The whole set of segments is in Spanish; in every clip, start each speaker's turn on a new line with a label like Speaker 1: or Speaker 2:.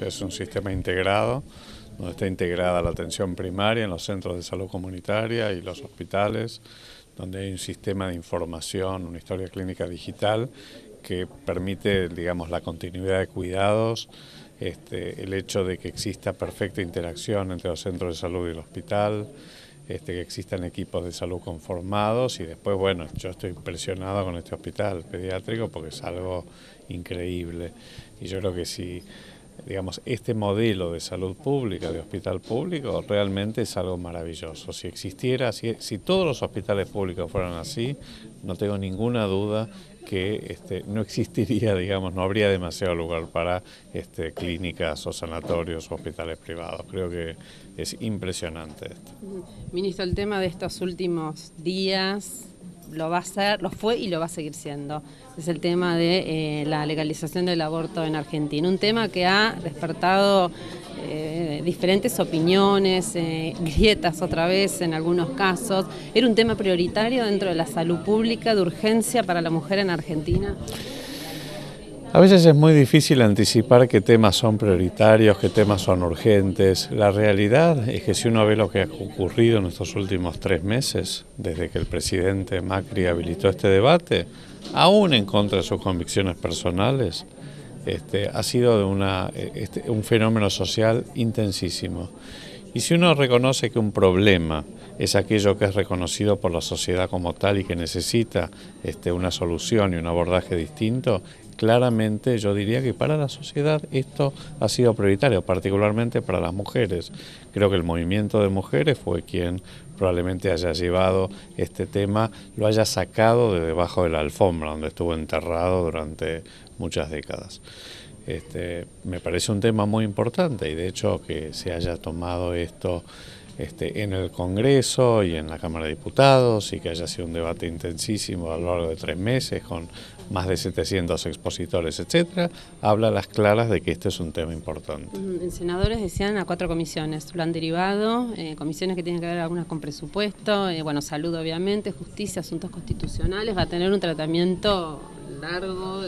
Speaker 1: Es un sistema integrado, donde está integrada la atención primaria en los centros de salud comunitaria y los hospitales, donde hay un sistema de información, una historia clínica digital que permite, digamos, la continuidad de cuidados, este, el hecho de que exista perfecta interacción entre los centros de salud y el hospital, este, que existan equipos de salud conformados y después, bueno, yo estoy impresionado con este hospital pediátrico porque es algo increíble y yo creo que si digamos, este modelo de salud pública, de hospital público, realmente es algo maravilloso. Si existiera, si, si todos los hospitales públicos fueran así, no tengo ninguna duda que este, no existiría, digamos, no habría demasiado lugar para este, clínicas o sanatorios o hospitales privados. Creo que es impresionante esto.
Speaker 2: Ministro, el tema de estos últimos días lo va a ser, lo fue y lo va a seguir siendo. Es el tema de eh, la legalización del aborto en Argentina, un tema que ha despertado eh, diferentes opiniones, eh, grietas otra vez en algunos casos. ¿Era un tema prioritario dentro de la salud pública de urgencia para la mujer en Argentina?
Speaker 1: A veces es muy difícil anticipar qué temas son prioritarios, qué temas son urgentes. La realidad es que si uno ve lo que ha ocurrido en estos últimos tres meses, desde que el presidente Macri habilitó este debate, aún en contra de sus convicciones personales, este, ha sido de una, eh, este, un fenómeno social intensísimo. Y si uno reconoce que un problema es aquello que es reconocido por la sociedad como tal y que necesita este, una solución y un abordaje distinto, claramente yo diría que para la sociedad esto ha sido prioritario, particularmente para las mujeres. Creo que el movimiento de mujeres fue quien probablemente haya llevado este tema, lo haya sacado de debajo de la alfombra donde estuvo enterrado durante muchas décadas. Este, me parece un tema muy importante y de hecho que se haya tomado esto este, en el Congreso y en la Cámara de Diputados y que haya sido un debate intensísimo a lo largo de tres meses con más de 700 expositores, etcétera, habla las claras de que este es un tema importante.
Speaker 2: Mm, senadores decían a cuatro comisiones, lo han derivado, eh, comisiones que tienen que ver algunas con presupuesto, eh, bueno, salud obviamente, justicia, asuntos constitucionales, va a tener un tratamiento largo,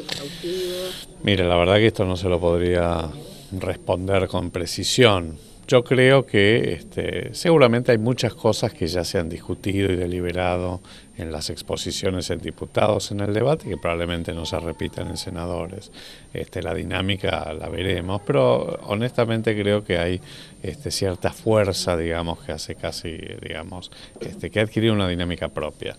Speaker 1: Mire, la verdad que esto no se lo podría responder con precisión. Yo creo que este, seguramente hay muchas cosas que ya se han discutido y deliberado en las exposiciones en diputados en el debate que probablemente no se repitan en senadores. Este, la dinámica la veremos, pero honestamente creo que hay este, cierta fuerza, digamos, que hace casi, digamos, que adquirido una dinámica propia.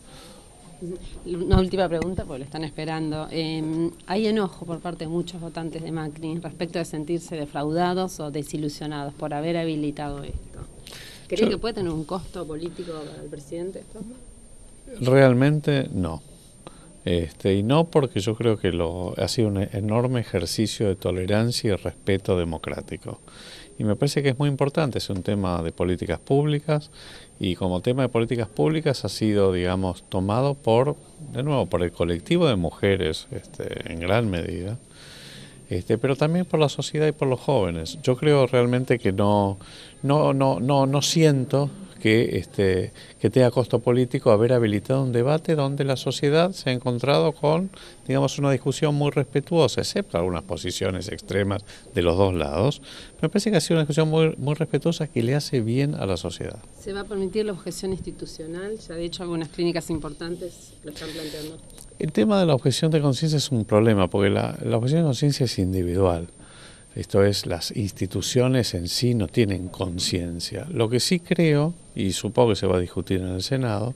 Speaker 2: Una última pregunta, porque lo están esperando. Em, ¿Hay enojo por parte de muchos votantes de Macri respecto de sentirse defraudados o desilusionados por haber habilitado esto? ¿Cree que puede tener un costo político para el presidente
Speaker 1: esto? Realmente no. Este, y no porque yo creo que lo, ha sido un enorme ejercicio de tolerancia y respeto democrático y me parece que es muy importante, es un tema de políticas públicas y como tema de políticas públicas ha sido, digamos, tomado por, de nuevo, por el colectivo de mujeres este, en gran medida, este, pero también por la sociedad y por los jóvenes. Yo creo realmente que no, no, no, no, no siento que, este, que tenga costo político haber habilitado un debate donde la sociedad se ha encontrado con, digamos, una discusión muy respetuosa, excepto algunas posiciones extremas de los dos lados. Me parece que ha sido una discusión muy, muy respetuosa que le hace bien a la sociedad.
Speaker 2: ¿Se va a permitir la objeción institucional? Ya de hecho algunas clínicas importantes lo están planteando.
Speaker 1: El tema de la objeción de conciencia es un problema, porque la objeción de conciencia es individual. Esto es, las instituciones en sí no tienen conciencia. Lo que sí creo, y supongo que se va a discutir en el Senado,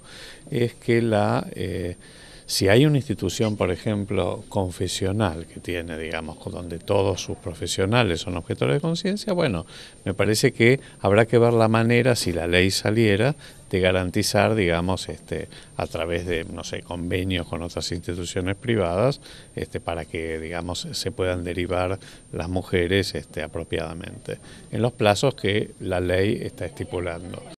Speaker 1: es que la... Eh, si hay una institución, por ejemplo, confesional que tiene, digamos, donde todos sus profesionales son objetores de conciencia, bueno, me parece que habrá que ver la manera, si la ley saliera, de garantizar, digamos, este, a través de, no sé, convenios con otras instituciones privadas, este, para que, digamos, se puedan derivar las mujeres este, apropiadamente, en los plazos que la ley está estipulando.